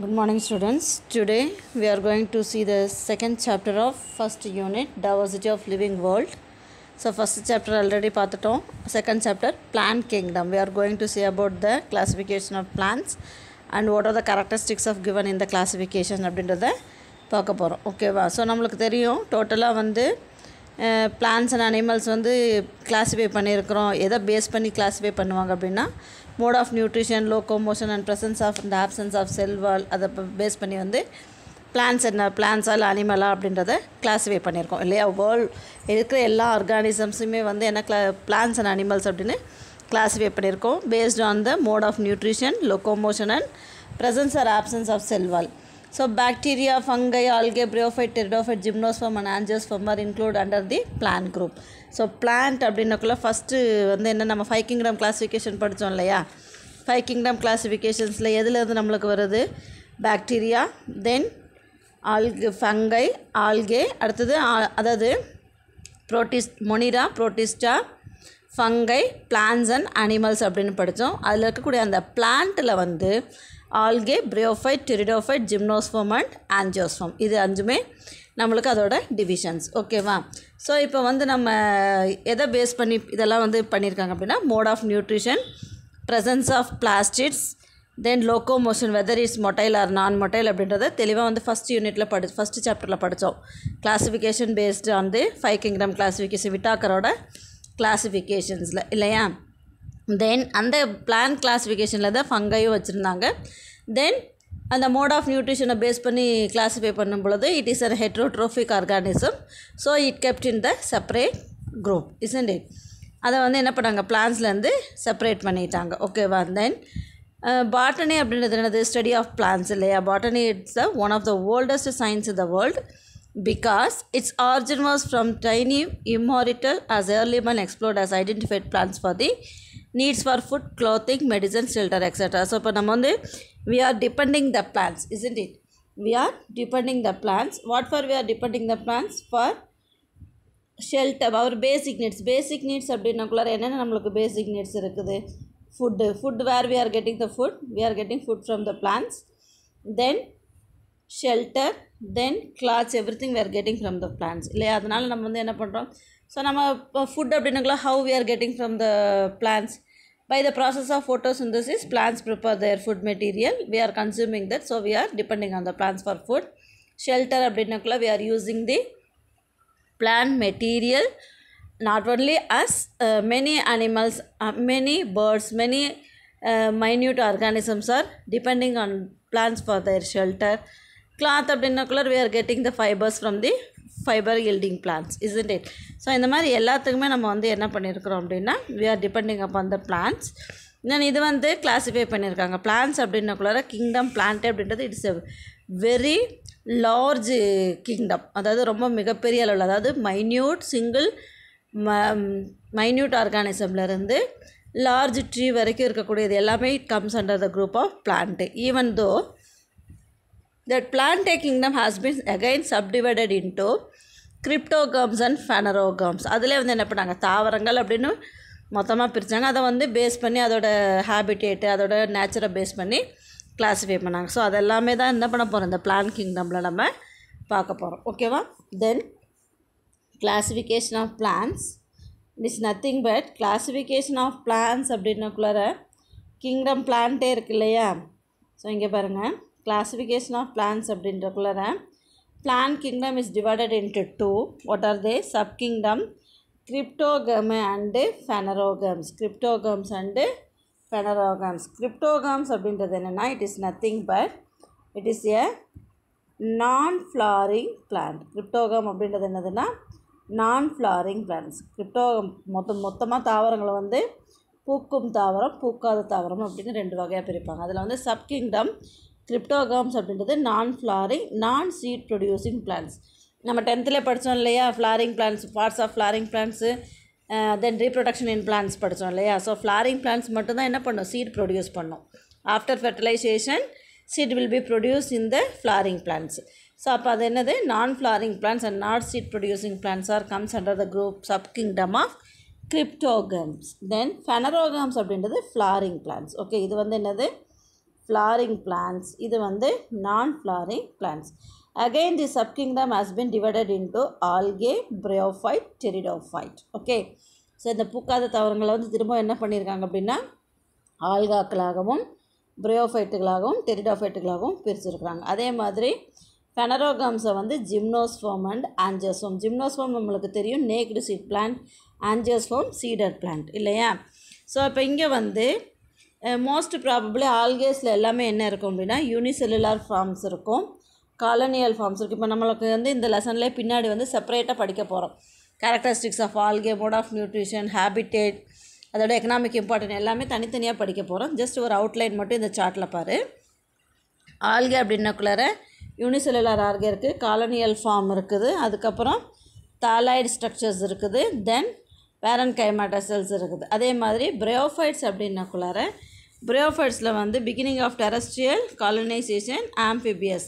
good morning students today we are going to see the second chapter of first unit diversity of living world so first chapter already பார்த்துட்டோம் second chapter plant kingdom we are going to see about the classification of plants and what are the characteristics of given in the classification அப்படின்றத பார்க்க போகிறோம் ஓகேவா so நம்மளுக்கு தெரியும் டோட்டலாக வந்து plants and animals வந்து கிளாஸிஃபை பண்ணியிருக்கிறோம் எதை பேஸ் பண்ணி கிளாஸிஃபை பண்ணுவாங்க அப்படின்னா மோட் ஆஃப் நியூட்ரிஷன் லோ அண்ட் ப்ரெசன்ஸ் ஆஃப் இந்த ஆப்சன்ஸ் ஆஃப் செல் வால் அதை பேஸ் பண்ணி வந்து பிளான்ஸ் என்ன பிளான்ஸா இல்லை அனிமலா அப்படின்றத கிளாஸிஃபை பண்ணியிருக்கோம் இல்லையா வேர்ல்ட் இருக்கிற எல்லா ஆர்கானிசம்ஸுமே வந்து என்ன கிளா பிளான்ஸ் அண்ட் அனிமல்ஸ் அப்படின்னு கிளாஸிஃபை பண்ணியிருக்கோம் based on the mode of nutrition locomotion and presence or absence of cell wall so bacteria, fungi algae bryophyte, pteridophyte, gymnosperm and angiosperm are included under the plant group. So plant அப்படின்னக்குள்ள first வந்து என்ன நம்ம five kingdom classification படித்தோம் இல்லையா five kingdom கிளாஸிஃபிகேஷன்ஸில் எதுலேருந்து நம்மளுக்கு வருது bacteria then ஆல்கு ஃபங்கை ஆல்கே அடுத்தது அதாவது protist Monera Protista fungi plants and animals அப்படின்னு படித்தோம் அதில் இருக்கக்கூடிய அந்த பிளான்ட்டில் வந்து algae bryophyte pteridophyte gymnosperm and angiosperm இது அஞ்சுமே நம்மளுக்கு அதோட டிவிஷன்ஸ் ஓகேவா ஸோ இப்போ வந்து நம்ம எதை பேஸ் பண்ணி இதெல்லாம் வந்து பண்ணியிருக்காங்க அப்படின்னா mode of nutrition presence of plastids then locomotion whether is motile or non motile அப்படின்றத தெளிவாக வந்து ஃபஸ்ட் யூனிட்டில் படி ஃபஸ்ட் சாப்டரில் படித்தோம் classification based on the five kingdom classification விட்டாக்கரோட கிளாஸிஃபிகேஷன்ஸில் இல்லையா தென் அந்த பிளான் கிளாஸிஃபிகேஷனில் தான் ஃபங்கையும் வச்சுருந்தாங்க தென் அந்த மோட் ஆஃப் நியூட்ரிஷனை பேஸ் பண்ணி கிளாஸிஃபை பண்ணும் பொழுது it is a heterotrophic organism so it kept in the separate group isn't it அதை வந்து என்ன பண்ணாங்க பிளான்ஸ்லேருந்து செப்பரேட் பண்ணிட்டாங்க ஓகேவா தென் பாட்டனி அப்படின்றது என்னது ஸ்டடி ஆஃப் பிளான்ஸ் இல்லையா botany it's the one of the oldest science in the world because its origin was from time immemorial as early man explored as identified plants for the needs for food clothing medicine shelter extra so இப்போ நம்ம வந்து we are depending the plants isn't it we are depending the plants what for we are depending the plants for shelter our basic needs basic needs அப்படின்னாக்குள்ளார என்னென்ன நம்மளுக்கு basic needs இருக்குது food food where we are getting the food we are getting food from the plants then shelter then clothes everything we're getting from the plants இல்லையா அதனால் நம்ம வந்து என்ன பண்ணுறோம் ஸோ நம்ம food how how we are getting from the plants by the process of plants plants prepare food food material we are consuming that so we are depending on the plants for food shelter அப்படின்னாக்குள்ள we are using the plant material not only us many animals many birds many minute organisms are depending on plants for their shelter cloth அப்படின்னா we are getting the fibers from the fibre yielding plants isn't it so இந்த மாதிரி எல்லாத்துக்குமே நம்ம வந்து என்ன பண்ணியிருக்கிறோம் அப்படின்னா we are depending upon the plants then இது வந்து கிளாஸிஃபை பண்ணியிருக்காங்க பிளான்ஸ் அப்படின்னக்குள்ளார கிங்டம் பிளான்ட் அப்படின்றது it's a very large kingdom அதாவது ரொம்ப மிகப்பெரிய அளவில் அதாவது மைன்யூட் சிங்கிள் ம மைன்யூட் ஆர்கானிசம்லேருந்து லார்ஜ் ட்ரீ வரைக்கும் இருக்கக்கூடியது எல்லாமே it comes under the group of plant even though that plantae kingdom has been again subdivided into cryptogams and phanerogams அதில் வந்து என்ன பண்ணாங்க தாவரங்கள் அப்படின்னு மொத்தமாக பிரித்தாங்க அதை வந்து பேஸ் பண்ணி அதோட ஹேபிட்டேட்டு அதோட நேச்சரை பேஸ் பண்ணி கிளாஸிஃபை பண்ணாங்க ஸோ அதெல்லாமே தான் என்ன பண்ண போகிறோம் இந்த பிளான் கிங்டமில் நம்ம பார்க்க போகிறோம் ஓகேவா then classification of plants it is nothing but classification of plants அப்படின்னக்குள்ளார கிங்டம் பிளான்ட்டே இருக்கு இல்லையா ஸோ இங்கே பாருங்கள் classification of plants அப்படின்றக்குள்ளே plant kingdom is divided into two what are they subkingdom cryptogamy and phanerogams cryptogams and phanerogams cryptogams அப்படின்றது என்னென்னா it is nothing but it is a non flowering plant cryptogam அப்படின்றது என்னதுன்னா நான் flooring plants கிரிப்டோகம் மொத்தம் மொத்தமாக தாவரங்களை வந்து பூக்கும் தாவரம் பூக்காத தாவரம் அப்படின்னு ரெண்டு வகையாக பிரிப்பாங்க அதில் வந்து சப் கிங்டம் கிரிப்டோகாம்ஸ் அப்படின்றது நான் ஃப்ளாரிங் நான் சீட் ப்ரொடியூசிங் பிளான்ஸ் நம்ம டென்த்தில் படித்தோம் இல்லையா flowering plants parts of flowering plants then reproduction in plants படித்தோம் இல்லையா ஸோ ஃப்ளாரிங் பிளான்ஸ் மட்டும்தான் என்ன பண்ணும் சீட் ப்ரொடியூஸ் பண்ணும் after fertilisation seed will be produce in the flowering plants so அப்போ அது என்னது non flowering plants and not seed producing plants are comes under the group sub kingdom of cryptogams then phanerogams அப்படின்றது flowering plants okay இது வந்து என்னது flooring plans இது வந்து non flowering flowering plants again the subkingdom has been divided into algae bryophyte pteridophyte okay so இந்த பூக்காத தாவரங்களை வந்து திரும்ப என்ன பண்ணியிருக்காங்க அப்படின்னா ஆல்காக்களாகவும் பிரியோஃபைட்டுகளாகவும் டெரிடோஃபைட்டுகளாகவும் பிரிச்சுருக்குறாங்க அதே மாதிரி ஃபெனரோகம்ஸை வந்து ஜிம்னோஸ்ஃபோம் அண்ட் ஆன்ஜியோஸ்ஃபோம் ஜிம்னோஸ்ஃபோம் நம்மளுக்கு தெரியும் நேக்டு சீட் பிளான்ட் ஆன்ஜியோஸ்ஃபோம் சீடர் பிளான்ட் இல்லையா ஸோ இப்போ இங்கே வந்து மோஸ்ட் ப்ராபப்ளி ஆல்கேஸில் எல்லாமே என்ன இருக்கும் அப்படின்னா யூனிசெல்லுலார் ஃபார்ம்ஸ் இருக்கும் காலனியல் ஃபார்ம்ஸ் இருக்கும் இப்போ நம்மளுக்கு வந்து இந்த லெசன்லேயே பின்னாடி வந்து செப்பரேட்டாக படிக்க போகிறோம் characteristics of algae mode of nutrition habitat அதோட எக்கனாமிக் இம்பார்ட்டன்ட் எல்லாமே தனித்தனியாக படிக்க போகிறோம் ஜஸ்ட் ஒரு அவுட்லைன் மட்டும் இந்த சார்ட்டில் பாரு ஆல்கே அப்படின்னக்குள்ளார யூனிசெல்லுலார் ஆல்கே இருக்குது காலனியல் ஃபார்ம் இருக்குது அதுக்கப்புறம் தாலாய்டு ஸ்ட்ரக்சர்ஸ் இருக்குது தென் வேரன் கைமாட்டா செல்ஸ் இருக்குது அதே மாதிரி பிரயோஃபைட்ஸ் அப்படின்னக்குள்ளார பிரியோஃபைட்ஸில் வந்து beginning of terrestrial colonisation amphibious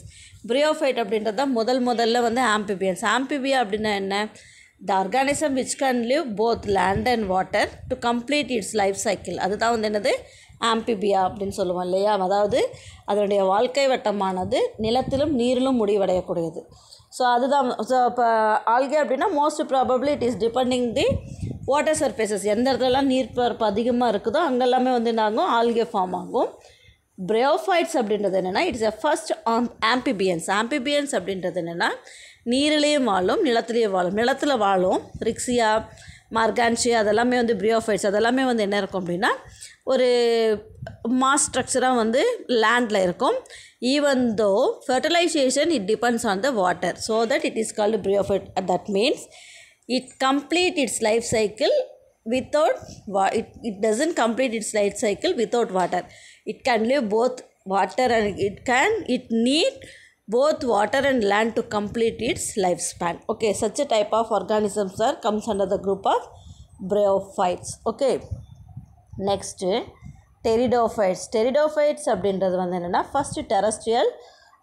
bryophyte அப்படின்றது தான் முதல் முதல்ல வந்து ஆம்பிபியன்ஸ் ஆம்பிபியா அப்படின்னா என்ன the organism which can live both land and water to complete its life cycle அதுதான் வந்து என்னது ஆம்பிபியா அப்படின்னு சொல்லுவோம் இல்லையா அதாவது அதனுடைய வாழ்க்கை வட்டமானது நிலத்திலும் நீரிலும் முடிவடையக்கூடியது ஸோ அதுதான் ஸோ இப்போ ஆல்கே அப்படின்னா most probably it is depending the water surfaces எந்த இடத்துலலாம் நீர் பரப்பு அதிகமாக இருக்குதோ அங்கெல்லாமே வந்து என்னாகும் ஆல்கே ஃபார்ம் ஆகும் பிரயோஃபைட்ஸ் அப்படின்றது என்னென்னா இட்ஸ் எ ஃபஸ்ட் ஆம் ஆம்பிபியன்ஸ் ஆம்பிபியன்ஸ் அப்படின்றது என்னென்னா நீரிலேயும் வாழும் நிலத்துலேயும் வாழும் நிலத்தில் வாழும் ரிக்ஸியா மார்கான்ஷி அதெல்லாமே வந்து பிரியோஃபைட்ஸ் அதெல்லாமே வந்து என்ன இருக்கும் அப்படின்னா Or ஒரு மாஸ் ஸ்ட்ரக்சராக வந்து லேண்டில் இருக்கும் even though fertilisation it depends on the water so that it is called bryophyte. That means it complete its life cycle without it, it doesn't complete its life cycle without water it can live both water and it can it need both water and land to complete its lifespan okay such a type of organism are comes under the group of bryophytes okay next pteridophytes pteridophytes அப்படின்றது வந்து என்னென்னா first terrestrial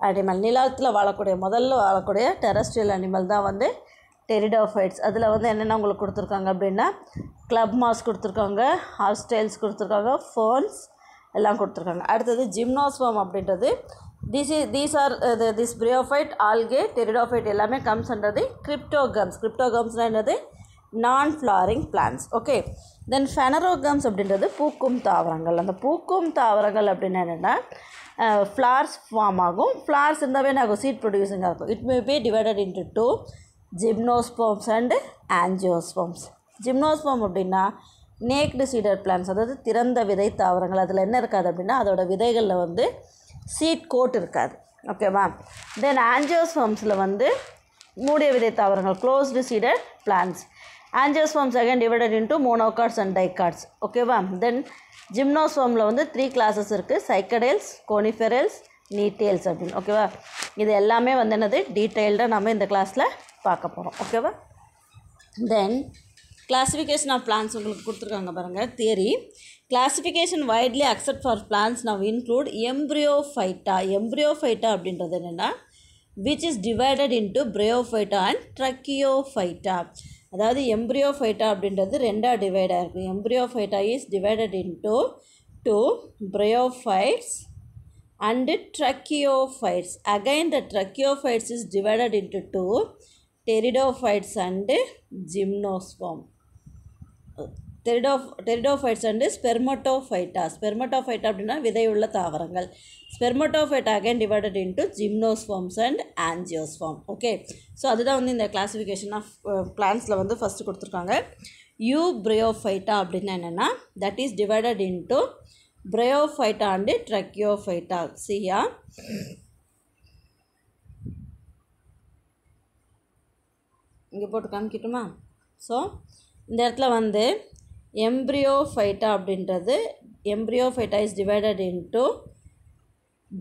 animal நிலத்தில் வாழக்கூடிய முதல்ல வாழக்கூடிய terrestrial animal தான் வந்து pteridophytes அதில் வந்து என்னென்ன உங்களுக்கு கொடுத்துருக்காங்க அப்படின்னா கிளப் மாஸ் கொடுத்துருக்காங்க ஹாஸ்டைல்ஸ் கொடுத்துருக்காங்க ஃபோன்ஸ் எல்லாம் கொடுத்துருக்காங்க அடுத்தது ஜிம்னோஸ்வம் அப்படின்றது திஸ் இஸ் தீஸ் ஆர் இது திஸ் பிரியோஃபைட் ஆல்கே டெரிடோஃபைட் எல்லாமே கம்ஸ் என்றது கிரிப்டோகம்ஸ் கிரிப்டோகம்ஸ்னால் என்னது non flowering plants okay then phanerogams அப்படின்றது பூக்கும் தாவரங்கள் அந்த பூக்கும் தாவரங்கள் அப்படின்னு என்னென்னா ஃப்ளார்ஸ் ஃபார்ம் ஆகும் ஃப்ளார்ஸ் இருந்தாவே நாங்கள் சீட் ப்ரொடியூசிங்காக இருக்கும் it may be divided into two gymnosperms and angiosperms gymnosperm அப்படின்னா நேக்டு சீடர் பிளான்ஸ் அதாவது திறந்த விதை தாவரங்கள் அதில் என்ன இருக்காது அப்படின்னா அதோடய விதைகளில் வந்து சீட் கோட் இருக்காது ஓகேவா தென் ஆன்ஜியோஸ்போம்ஸில் வந்து மூடிய விதை தாவரங்கள் closed seeded plants angiosperms again divided into monocots and dicots ஓகேவா தென் ஜிம்னோஸ்வமில் வந்து த்ரீ கிளாஸஸ் இருக்குது சைக்கடேல்ஸ் கோனிஃபெரல்ஸ் நீட்டேல்ஸ் அப்படின்னு ஓகேவா இது எல்லாமே வந்து என்னது டீட்டெயில்டாக நம்ம இந்த கிளாஸில் பார்க்க போகிறோம் ஓகேவா தென் கிளாஸிஃபிகேஷன் ஆஃப் பிளான்ஸ் உங்களுக்கு கொடுத்துருக்காங்க பாருங்கள் their classification widely accept for plants now include embryophyta embryophyta அப்படின்றது என்னென்னா which is divided into phyta and tracheophyta அதாவது எம்ப்ரியோஃபைட்டா அப்படின்றது ரெண்டாக டிவைடாக இருக்குது embryophyta is divided into two bryophytes and tracheophytes again the tracheophytes is divided into two pteridophytes and gymnosperm. டெரிடோ pteridophytes and spermatophyta spermatophyta அப்படின்னா விதையுள்ள தாவரங்கள் spermatophyta again divided into gymnosperms and angiosperm okay so அதுதான் வந்து இந்த classification of பிளான்ஸில் வந்து first கொடுத்துருக்காங்க you bryophyta அப்படின்னா என்னென்னா that is divided into bryophyta and tracheophyta சியா இங்கே போட்டு காமிக்கட்டுமா ஸோ இந்த இடத்துல வந்து எம்ப்ரியோஃபைட்டா அப்படின்றது embryophyta is divided into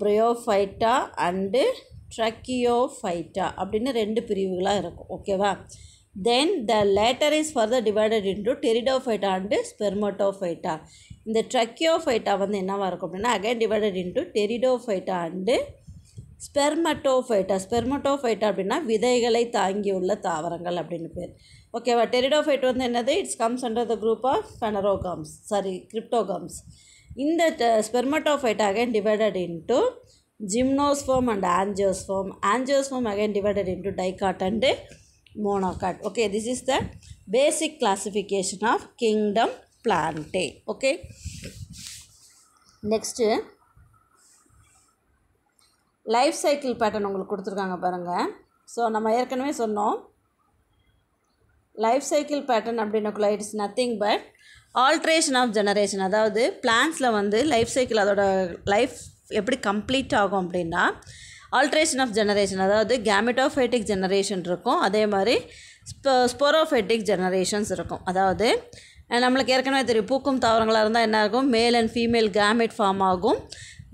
bryophyta and tracheophyta அப்படின்னு ரெண்டு பிரிவுகளாக இருக்கும் ஓகேவா then the latter is further divided into pteridophyta and spermatophyta இந்த ட்ரக்கியோஃபைட்டா வந்து என்னவாக இருக்கும் அப்படின்னா again divided into pteridophyta and spermatophyta spermatophyta அப்படின்னா விதைகளை தாங்கியுள்ள தாவரங்கள் அப்படின்னு பேர் ஓகேவா டெரிடோஃபைட் வந்து என்னது it's comes under the group of phanerogams sorry cryptogams இந்த spermatophyte again divided into gymnosperm and angiosperm angiosperm again divided into dicot and monocot okay this is the basic classification of kingdom plantae okay next life cycle pattern உங்களுக்கு கொடுத்துருக்காங்க பாருங்கள் so நம்ம ஏற்கனவே சொன்னோம் life cycle pattern அப்படின்னக்குள்ள it's nothing but alteration of generation அதாவது பிளான்ஸில் வந்து லைஃப் சைக்கிள் அதோட லைஃப் எப்படி கம்ப்ளீட் ஆகும் அப்படின்னா ஆல்ட்ரேஷன் ஆஃப் ஜெனரேஷன் அதாவது கேமிட்டோஃபைட்டிக் ஜெனரேஷன் இருக்கும் அதே மாதிரி ஸ்போ ஸ்போரோஃபைட்டிக் ஜெனரேஷன்ஸ் இருக்கும் அதாவது நம்மளுக்கு ஏற்கனவே தெரியும் பூக்கும் தாவரங்களாக இருந்தால் என்ன male and female gamete form ஆகும்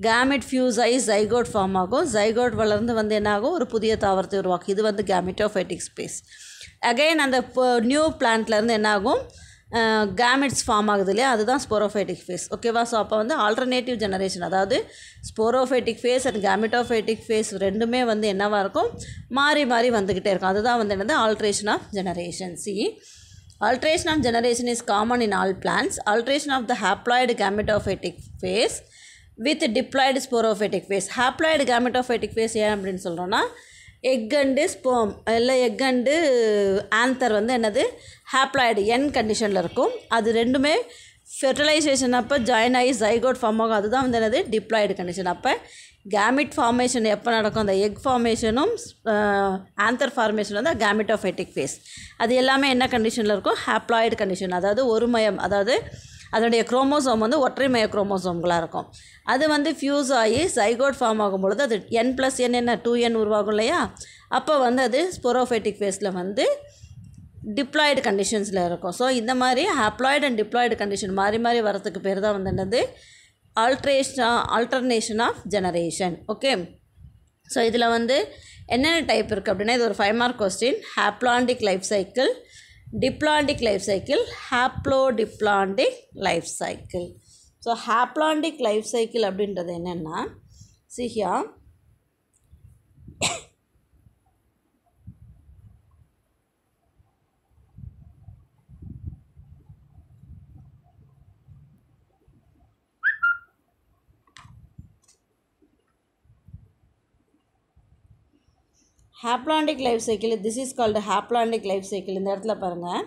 கேமிட் ஃபியூஸ் ஆகி ஜைகோட் ஃபார்ம் ஆகும் ஜைகோட் வளர்ந்து வந்து என்ன ஆகும் ஒரு புதிய தாவரத்தை உருவாக்கும் இது வந்து கேமிட்டோஃபைட்டிக் ஸ்பேஸ் அகெயின் அந்த நியூ பிளான்ட்லேருந்து என்னாகும் கேமிட்ஸ் ஃபார்ம் ஆகுது இல்லையா அதுதான் ஸ்போரோஃபைட்டிக் ஃபேஸ் ஓகேவா ஸோ அப்போ வந்து ஆல்டர்னேட்டிவ் ஜெனரேஷன் அதாவது sporophytic phase and gametophytic phase ரெண்டுமே வந்து என்னவாக இருக்கும் மாறி மாறி வந்துக்கிட்டே இருக்கும் அதுதான் வந்து என்னது ஆல்ட்ரேஷன் ஆஃப் ஜெனரேஷன் சி alteration of generation is common in all plants alteration of the haploid gametophytic phase with diploid sporophytic phase haploid gametophytic phase ஏன் அப்படின்னு சொல்கிறோன்னா எக் அண்டு ஸ்போம் இல்லை எக் அண்டு ஆந்தர் வந்து என்னது ஹாப்ளாய்டு என் கண்டிஷனில் இருக்கும் அது ரெண்டுமே ஃபெர்டிலைசேஷன் அப்போ ஜாயின் ஆகி ஜைகோட் ஃபார்ம் ஆகும் அதுதான் வந்து என்னது டிப்ளாய்டு கண்டிஷன் அப்போ கேமிட் ஃபார்மேஷன் எப்போ நடக்கும் அந்த எக் ஃபார்மேஷனும் ஆந்தர் ஃபார்மேஷன் வந்து கேமிட் ஆஃப் ஃபேஸ் அது எல்லாமே என்ன கண்டிஷனில் இருக்கும் ஹாப்ளாய்டு கண்டிஷன் அதாவது ஒரு அதாவது அதனுடைய குரோமோசோம் வந்து ஒற்றைமய குரோமோசோம்களாக இருக்கும் அது வந்து ஃப்யூஸ் ஆகி சைகோட் ஃபார்ம் ஆகும் பொழுது அது என் ப்ளஸ் என் என்ன டூ என் உருவாகும் இல்லையா அப்போ வந்து அது ஸ்பொரோஃபைட்டிக் ஃபேஸில் வந்து டிப்ளாய்டு கண்டிஷன்ஸில் இருக்கும் ஸோ இந்த மாதிரி ஹாப்ளாய்டு அண்ட் டிப்ளாய்டு கண்டிஷன் மாறி மாறி வரத்துக்கு பேர் தான் வந்து என்னது alteration alternation of generation okay so இதில் வந்து என்னென்ன டைப் இருக்குது அப்படின்னா இது ஒரு five mark question haplontic life cycle diplontic life cycle diplontic life cycle so haplontic life cycle அப்படின்றது என்னென்னா சிஹியா haplontic life cycle this is called haplontic life cycle இந்த இடத்துல பாருங்கள்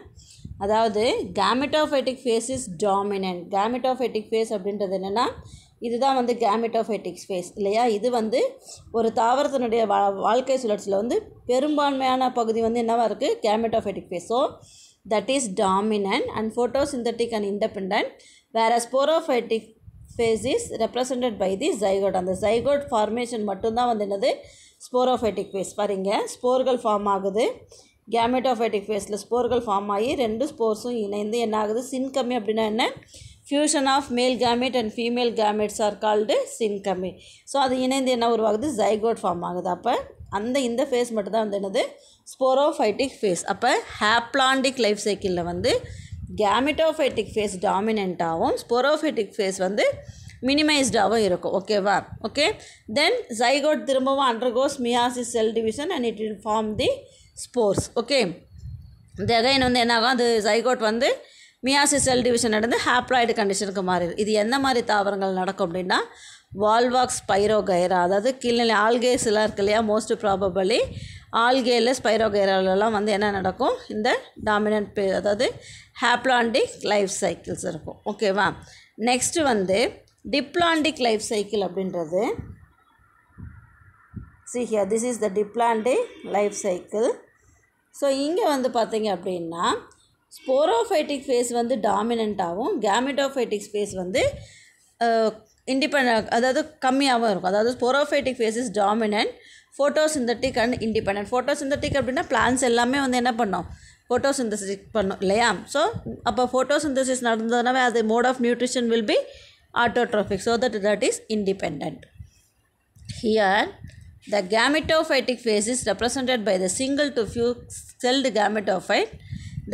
அதாவது gametophytic phase is dominant gametophytic phase அப்படின்றது என்னென்னா இதுதான் வந்து கேமிட்டோஃபைட்டிக் ஃபேஸ் இல்லையா இது வந்து ஒரு தாவரத்தினுடைய வா வாழ்க்கை சுழற்சியில் வந்து பெரும்பான்மையான பகுதி வந்து என்னவாக இருக்குது gametophytic phase so that is dominant and photo synthetic and independent வேற sporophytic phase is represent by the zygote அந்த ஜைகோட் ஃபார்மேஷன் மட்டும்தான் வந்து என்னது ஸ்போரோஃபைட்டிக் ஃபேஸ் பாருங்க ஸ்போர்கள் ஃபார்ம் ஆகுது கேமெட்டோஃபைட்டிக் ஃபேஸில் ஸ்போர்கள் ஃபார்ம் ஆகி ரெண்டு ஸ்போர்ஸும் இணைந்து என்ன ஆகுது சின்கம்மி அப்படின்னா என்ன fusion of male gamete and female gametes are called syngamy so அது இணைந்து என்ன உருவாகுது ஜைகோட் ஃபார்ம் ஆகுது அப்போ அந்த இந்த ஃபேஸ் மட்டும்தான் வந்து என்னது ஸ்போரோஃபைட்டிக் ஃபேஸ் அப்போ ஹேப்லாண்டிக் லைஃப் சைக்கிளில் வந்து கேமிட்டோஃபைட்டிக் ஃபேஸ் டாமினென்ட்டாகவும் ஸ்போரோஃபைட்டிக் ஃபேஸ் வந்து மினிமைஸ்டாகவும் இருக்கும் ஓகேவா ஓகே தென் ஜைகோட் திரும்பவும் undergoes meiosis cell division and it will form the spores okay இந்த அகைன் வந்து என்னாகும் அது ஜைகோட் வந்து மியாசிஸ் செல் டிவிஷன் நடந்து ஹாப்ளாய்டு கண்டிஷனுக்கு மாறிடு இது எந்த மாதிரி தாவரங்கள் நடக்கும் அப்படின்னா வால்வாக்ஸ் ஸ்பைரோகைரா அதாவது கீழ்நிலை ஆல்கேஸ்லாம் இருக்கு இல்லையா மோஸ்ட் ப்ராபபிளி ஆல்கேல ஸ்பைரோகைராலெலாம் வந்து என்ன நடக்கும் இந்த டாமினன்ட் அதாவது ஹாப்ளாண்டிக் லைஃப் சைக்கிள்ஸ் இருக்கும் ஓகேவா நெக்ஸ்ட்டு வந்து டிப்ளாண்டிக் லைஃப் சைக்கிள் அப்படின்றது see here this is the diplontic life cycle so இங்கே வந்து பார்த்திங்க அப்படின்னா ஸ்போரோஃபைட்டிக் ஃபேஸ் வந்து டாமினண்ட்டாகவும் கேமிடோஃபைட்டிக் ஃபேஸ் வந்து இண்டிபெண்ட் அதாவது கம்மியாகவும் இருக்கும் அதாவது sporophytic phase is dominant photosynthetic and independent photosynthetic அப்படின்னா பிளான்ஸ் எல்லாமே வந்து என்ன பண்ணோம் ஃபோட்டோசிந்தசிஸ் பண்ணும் இல்லையா ஸோ அப்போ ஃபோட்டோசிந்தசிஸ் நடந்ததுனாவே அது mode of nutrition will be autotrophic so that that is independent here the gametophytic phase is represented by the single to few celled gametophyte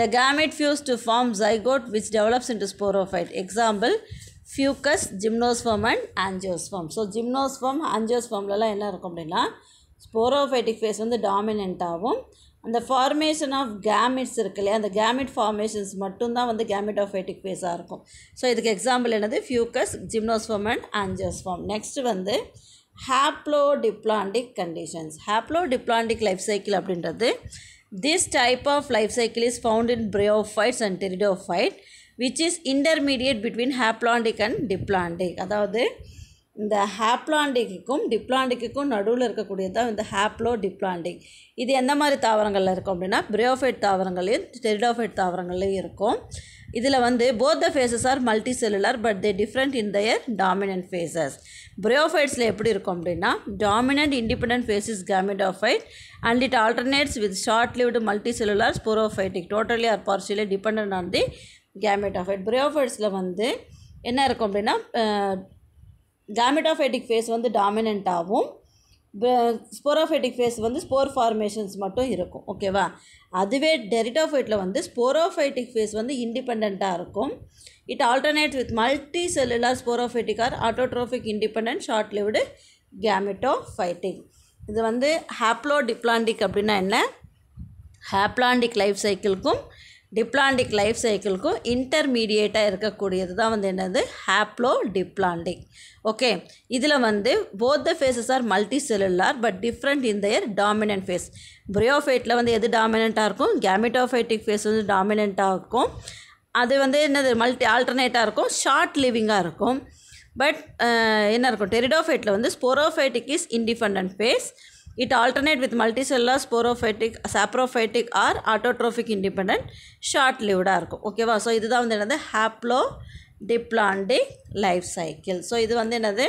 the gamete fuses to form zygote which develops into sporophyte example Fucus gymnosperm and angiosperm so gymnosperm ஆஞ்சியோஸ்ஃபர்ம்லலாம் என்ன இருக்கும் அப்படின்னா sporophytic phase வந்து டாமினண்ட்டாகவும் அந்த formation of gametes இருக்கு இல்லையா அந்த gamete formations மட்டும்தான் வந்து கேமிட் ஆஃப் எட்டிக் ஃபேஸாக இருக்கும் ஸோ இதுக்கு எக்ஸாம்பிள் என்னது Fucus gymnosperm and angiosperm next வந்து diplontic conditions diplontic life cycle அப்படின்றது this type of life cycle is found in bryophytes and pteridophyte which is intermediate between haplontic and diplontic அதாவது இந்த ஹாப்லாண்டிக்குக்கும் டிப்ளாண்டிக்குக்கும் நடுவில் இருக்கக்கூடியது தான் இந்த ஹாப்லோ டிப்லாண்டிக் இது எந்த மாதிரி தாவரங்களில் இருக்கும் அப்படின்னா பிரியோஃபைட் தாவரங்களையும் டெரிடோஃபைட் தாவரங்களையும் இருக்கும் இதில் வந்து both the phases are multi cellular but they different in their dominant phases பிரியோஃபைட்ஸில் எப்படி இருக்கும் அப்படின்னா dominant independent phases gametophyte and it alternates with short lived multi cellular sporophytic totally or partially depend on the gametophyte பிரியோஃபைட்ஸில் வந்து என்ன இருக்கும் அப்படின்னா gametophytic phase வந்து டாமினண்ட்டாகவும் ஸ்போரோஃபைட்டிக் ஃபேஸ் வந்து ஸ்போர் ஃபார்மேஷன்ஸ் மட்டும் இருக்கும் ஓகேவா அதுவே டெரிட்டோஃபைட்டில் வந்து ஸ்போரோஃபைட்டிக் ஃபேஸ் வந்து இண்டிபெண்ட்டாக இருக்கும் it alternate with multi cellular sporophytic or autotrophic independent short lived gametophytic இது வந்து ஹாப்ளோ டிப்ளாண்டிக் அப்படின்னா என்ன ஹாப்ளாண்டிக் லைஃப் சைக்கிளுக்கும் டிப்ளாண்டிக் லைஃப் சைக்கிளுக்கும் இன்டர்மீடியேட்டாக இருக்கக்கூடியது தான் வந்து என்னது ஹாப்ளோ டிப்ளாண்டிக் ஓகே இதில் வந்து both the phases are multi cellular but different in their dominant phase பிரியோஃபைட்டில் வந்து எது டாமினண்ட்டாக இருக்கும் கேமிட்டோஃபைட்டிக் ஃபேஸ் வந்து டாமினண்ட்டாக இருக்கும் அது வந்து என்னது மல்டி ஆல்டர்னேட்டாக இருக்கும் ஷார்ட் லிவிங்காக இருக்கும் பட் என்ன இருக்கும் டெரிடோஃபைட்டில் வந்து sporophytic is independent phase it alternate with multicellular sporophytic saprophytic or autotrophic independent short lived-ஆக இருக்கும் ஓகேவா ஸோ இதுதான் வந்து என்னது haplo diplontic life cycle so இது வந்து என்னது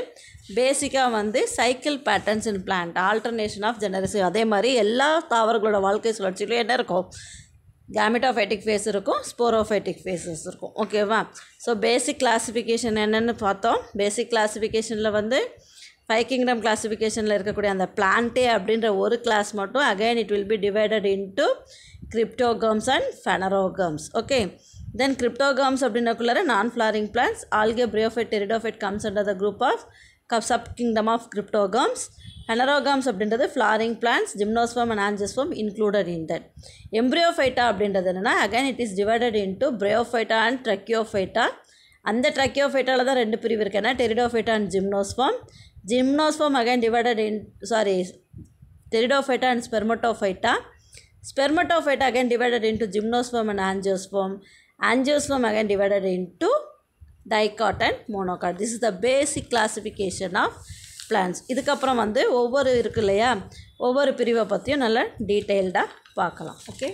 பேசிக்காக வந்து cycle patterns in plant alternation of generation அதே மாதிரி எல்லா தாவரங்களோட வாழ்க்கை சுழற்சியிலும் என்ன இருக்கும் கேமிட்டோஃபைட்டிக் ஃபேஸ் இருக்கும் ஸ்போரோஃபைட்டிக் ஃபேஸஸ் இருக்கும் ஓகேவா ஸோ பேசிக் கிளாஸிஃபிகேஷன் என்னென்னு பார்த்தோம் பேசிக் கிளாஸிஃபிகேஷனில் வந்து ஃபைவ் கிங்டம் கிளாஸிஃபிகேஷனில் இருக்கக்கூடிய அந்த பிளான்ட்டே அப்படின்ற ஒரு கிளாஸ் மட்டும் again it will be divided into cryptogams and phanerogams okay then cryptogams அப்படின்றக்குள்ளார non flowering plants algae bryophyte pteridophyte comes under the group of cup sub kingdom of cryptogams phanerogams அப்படின்றது flowering plants gymnosperm and angiosperm included in that embryophyta அப்படின்றது என்னென்னா again it is divided into bryophyta and tracheophyta அந்த ட்ரக்கியோஃபைட்டாவில் தான் ரெண்டு பிரிவு இருக்கேன்னா pteridophyta and gymnosperm gymnosperm again divided in sorry pteridophyta and ஸ்பெர்மட்டோஃபைட்டா spermatophyta again divided into gymnosperm and angiosperm angiosperm again divided in into dicot and monocot this is the basic classification of plants இதுக்கப்புறம் வந்து ஒவ்வொரு இருக்கு இல்லையா ஒவ்வொரு பிரிவை பற்றியும் நல்லா டீட்டெயில்டாக பார்க்கலாம் ஓகே